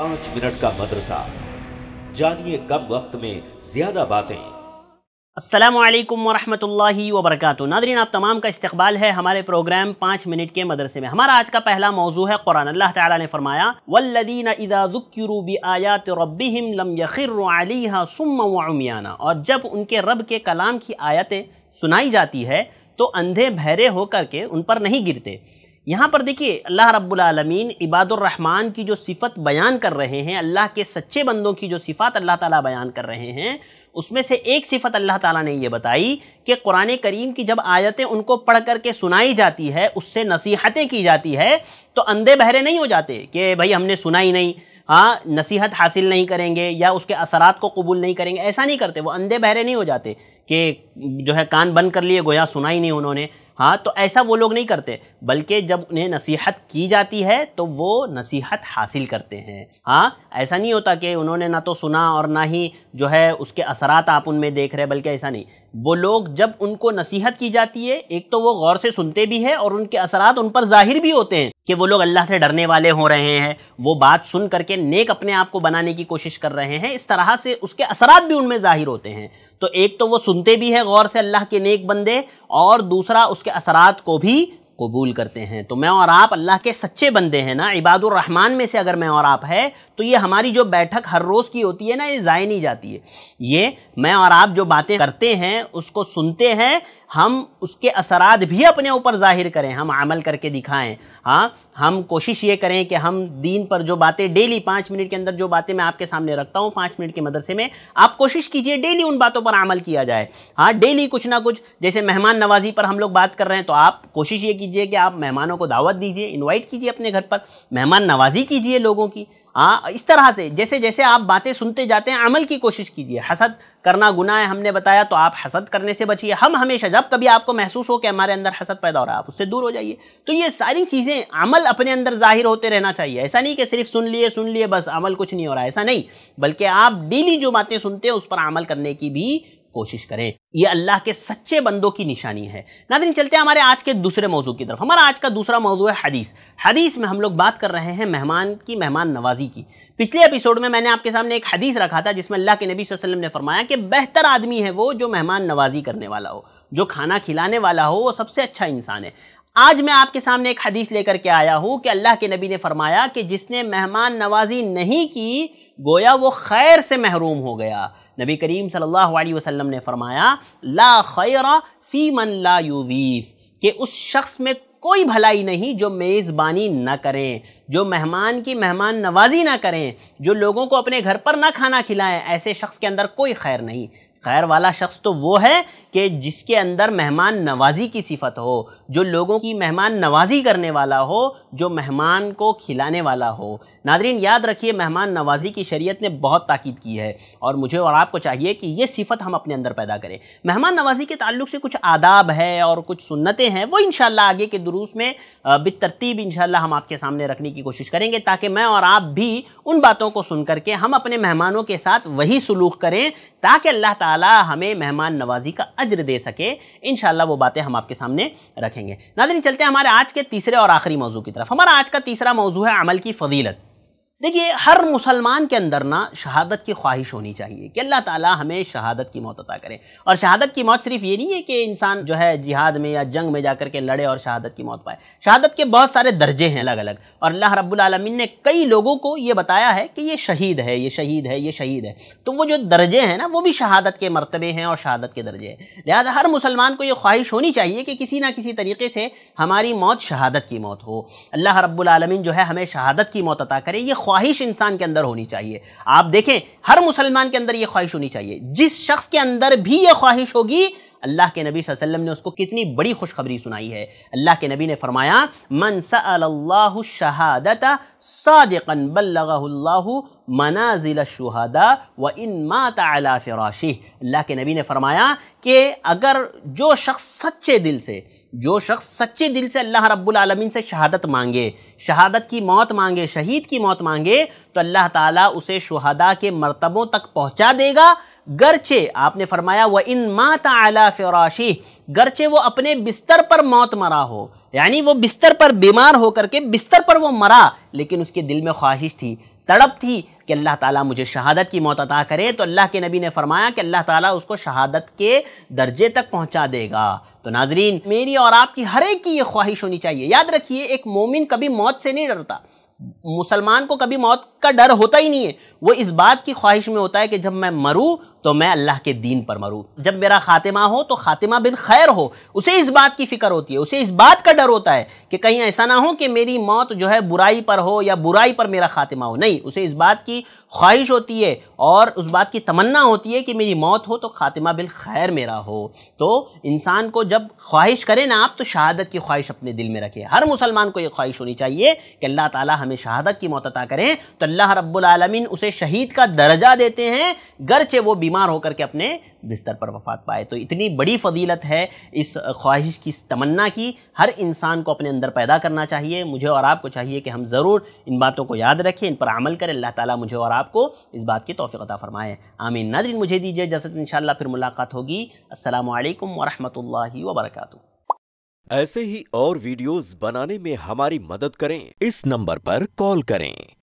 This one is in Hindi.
पांच मिनट का मदरसा जानिए कम वक्त में ज्यादा बातें असलम वरहमल वबरक नादरीन आप तमाम का इस्तबाल है हमारे प्रोग्राम पाँच मिनट के मदरसे में हमारा आज का पहला मौजू है कुरान अल्लाह ताला ने फरमाया वल्लदीन इदाजुक्रूबी आयात रबिम लम यखिरलिहा सुम और जब उनके रब के कलाम की आयतें सुनाई जाती है तो अंधे भैरे होकर के उन पर नहीं गिरते यहाँ पर देखिए अल्लाह रब्बुल रबालमीन की जो सिफ़त बयान कर रहे हैं अल्लाह के सच्चे बंदों की जो सिफ़ात अल्लाह ताला बयान कर रहे हैं उसमें से एक सिफ़त अल्लाह ताला ने यह बताई कि कुरान करीम की जब आयतें उनको पढ़ करके सुनाई जाती है उससे नसीहतें की जाती है तो अंधे बहरे नहीं हो जाते कि भाई हमने सुना ही नहीं हाँ नसीहत हासिल नहीं करेंगे या उसके असरात को कबूल नहीं करेंगे ऐसा नहीं करते वो अंधे बहरे नहीं हो जाते कि जो है कान बंद कर लिए गोया सुना ही नहीं उन्होंने हाँ तो ऐसा वो लोग नहीं करते बल्कि जब उन्हें नसीहत की जाती है तो वो नसीहत हासिल करते हैं हाँ ऐसा नहीं होता कि उन्होंने ना तो सुना और ना ही जो है उसके असरात आप उनमें देख रहे बल्कि ऐसा नहीं वो लोग जब उनको नसीहत की जाती है एक तो वो गौर से सुनते भी हैं और उनके असरात उन पर जाहिर भी होते हैं कि वो लोग अल्लाह से डरने वाले हो रहे हैं वो बात सुन करके नेक अपने आप को बनाने की कोशिश कर रहे हैं इस तरह से उसके असरात भी उनमें ज़ाहिर होते हैं तो एक तो वो सुनते भी है गौर से अल्लाह के नेक बंदे और दूसरा उसके असरात को भी कबूल करते हैं तो मैं और आप अल्लाह के सच्चे बंदे हैं ना इबादुररहमान में से अगर मैं और आप है तो ये हमारी जो बैठक हर रोज़ की होती है ना ये ज़ाय नहीं जाती है ये मैं और आप जो बातें करते हैं उसको सुनते हैं हम उसके असरात भी अपने ऊपर ज़ाहिर करें हम अमल करके दिखाएं हाँ हम कोशिश ये करें कि हम दीन पर जो बातें डेली पाँच मिनट के अंदर जो बातें मैं आपके सामने रखता हूँ पाँच मिनट के मदरसे में आप कोशिश कीजिए डेली उन बातों पर अमल किया जाए हाँ डेली कुछ ना कुछ जैसे मेहमान नवाजी पर हम लोग बात कर रहे हैं तो आप कोशिश ये कीजिए कि आप मेहमानों को दावत दीजिए इन्वाइट कीजिए अपने घर पर मेहमान नवाजी कीजिए लोगों की हाँ इस तरह से जैसे जैसे आप बातें सुनते जाते हैं अमल की कोशिश कीजिए हसद करना गुना है हमने बताया तो आप हसद करने से बचिए हम हमेशा जब कभी आपको महसूस हो कि हमारे अंदर हसद पैदा हो रहा है आप उससे दूर हो जाइए तो ये सारी चीज़ें अमल अपने अंदर जाहिर होते रहना चाहिए ऐसा नहीं कि सिर्फ सुन लिए सुन लिए बस अमल कुछ नहीं हो रहा है ऐसा नहीं बल्कि आप डेली जो बातें सुनते हैं उस पर अमल करने की भी कोशिश करें यह अल्लाह के सच्चे बंदों की निशानी है नादरीन चलते हैं हमारे आज के दूसरे मौजू की तरफ हमारा आज का दूसरा मौजू है हदीस हदीस में हम लोग बात कर रहे हैं मेहमान की मेहमान नवाजी की पिछले एपिसोड में मैंने आपके सामने एक हदीस रखा था जिसमें अल्लाह के नबी वसल्लम ने फरमाया कि बेहतर आदमी है वो जो मेहमान नवाजी करने वाला हो जो खाना खिलाने वाला हो वो सबसे अच्छा इंसान है आज मैं आपके सामने एक हदीस लेकर के आया हूँ कि अल्लाह के नबी ने फरमाया कि जिसने मेहमान नवाजी नहीं की गोया वो खैर से महरूम हो गया नबी करीम सल्लल्लाहु अलैहि वसल्लम ने फरमाया ला खैरा फ़ी मन ला युवीफ कि उस शख्स में कोई भलाई नहीं जो मेज़बानी ना करें जो मेहमान की मेहमान नवाजी ना करें जो लोगों को अपने घर पर ना खाना खिलाएं ऐसे शख्स के अंदर कोई खैर नहीं खैर वाला शख्स तो वो है कि जिसके अंदर मेहमान नवाजी की सिफत हो जो लोगों की मेहमान नवाजी करने वाला हो जो मेहमान को खिलाने वाला हो नादरीन याद रखिए मेहमान नवाजी की शरीयत ने बहुत ताकीद की है और मुझे और आपको चाहिए कि ये सिफत हम अपने अंदर पैदा करें मेहमान नवाजी के ताल्लुक से कुछ आदाब है और कुछ सुन्नतें हैं वो इन आगे के दुरूस में बेतरतीब इन हम आपके सामने रखने की कोशिश करेंगे ताकि मैं और आप भी उन बातों को सुन करके हम अपने मेहमानों के साथ वही सलूक करें ताकि अल्लाह ताला हमें मेहमान नवाजी का अज्र दे सके इन वो बातें हम आपके सामने रखेंगे नादिन चलते हैं हमारे आज के तीसरे और आखिरी मौजू की तरफ हमारा आज का तीसरा मौजू है अमल की फजीलत देखिए हर मुसलमान के अंदर ना शहादत की ख्वाहिश होनी चाहिए कि अल्लाह ताला हमें शहादत की मौत अता करें और शहादत की मौत सिर्फ ये नहीं है कि इंसान जो है जिहाद में या जंग में जाकर के लड़े और शहादत की मौत पाए शहादत के बहुत सारे दर्जे हैं अलग अलग और अल्लाह रब्बुल आलमीन ने कई लोगों को ये बताया है कि ये शहीद है ये शहीद है ये शहीद है तो वो जो दर्जे हैं ना वो भी शहादत के मरतबे हैं और शहादत के दर्जे हैं लिहाजा हर मुसलमान को ये ख्वाहिश होनी चाहिए कि किसी ना किसी तरीके से हमारी मौत शहादत की मौत हो अल्लाह रब्बुल आलमीन जो है हमें शहादत की मौत अता करें ये ख्वाहिश इंसान के अंदर होनी चाहिए आप देखें हर मुसलमान के अंदर यह ख्वाहिश होनी चाहिए जिस शख्स के अंदर भी यह ख्वाहिश होगी अल्लाह के नबी वसल्लम ने उसको कितनी बड़ी खुशखबरी सुनाई है अल्लाह के नबी ने फरमाया मन शहादत सादन बल्लाह मनाजिल शहदा व इन माता अला फ़राशी अल्लाह के नबी ने फरमाया कि अगर जो शख्स सच्चे दिल से जो शख्स सच्चे दिल से अल्लाह रब्बुल आलमीन से शहादत मांगे शहादत की मौत मांगे शहीद की मौत मांगे तो अल्लाह ताला उसे शहादा के मरतबों तक पहुंचा देगा गरचे आपने फरमाया व इन माता आला फ़राशी गरचे वो अपने बिस्तर पर मौत मरा हो यानी वो बिस्तर पर बीमार होकर के बिस्तर पर वो मरा लेकिन उसके दिल में ख्वाहिश थी तड़प थी कि अल्लाह ताला मुझे शहादत की मौत अता करे तो अल्लाह के नबी ने फरमाया कि अल्लाह ताला उसको शहादत के दर्जे तक पहुंचा देगा तो नाजरीन मेरी और आपकी हर एक की ये ख्वाहिश होनी चाहिए याद रखिए एक मोमिन कभी मौत से नहीं डरता मुसलमान को कभी मौत का डर होता ही नहीं है वो इस बात की ख्वाहिश में होता है कि जब मैं मरूँ तो मैं अल्लाह के दीन पर मरूँ जब मेरा खातिमा हो तो खातिमा बिल खैर हो उसे इस बात की फ़िक्र होती है उसे इस बात का डर होता है कि कहीं ऐसा ना हो कि मेरी मौत जो है बुराई पर हो या बुराई पर मेरा खातिमा हो नहीं उसे इस बात की ख्वाहिश होती है और उस बात की तमन्ना होती है कि मेरी मौत हो तो खातिमा बिल खैर मेरा हो तो इंसान को जब ख्वाहिश करें ना आप तो शहादत की ख्वाहिश अपने दिल में रखें हर मुसलमान को ये ख्वाहिश होनी चाहिए कि अल्लाह ताला हमें शहादत की मौत अता करें तो अल्लाह रब्बुल रबालमीन उसे शहीद का दर्जा देते हैं गरचे वो बीमार होकर के अपने बिस्तर पर वफात पाए तो इतनी बड़ी फजीलत है इस ख्वाहिश की तमन्ना की हर इंसान को अपने अंदर पैदा करना चाहिए मुझे और आपको चाहिए कि हम ज़रूर इन बातों को याद रखें इन पर अमल करें अल्लाह ताला मुझे और आपको इस बात की तोफ़ी अता फ़रमाएँ आमीन नादरीन मुझे दीजिए जैसे इन फिर मुलाकात होगी असलकम वरहमल वबरकू ऐसे ही और वीडियोस बनाने में हमारी मदद करें इस नंबर पर कॉल करें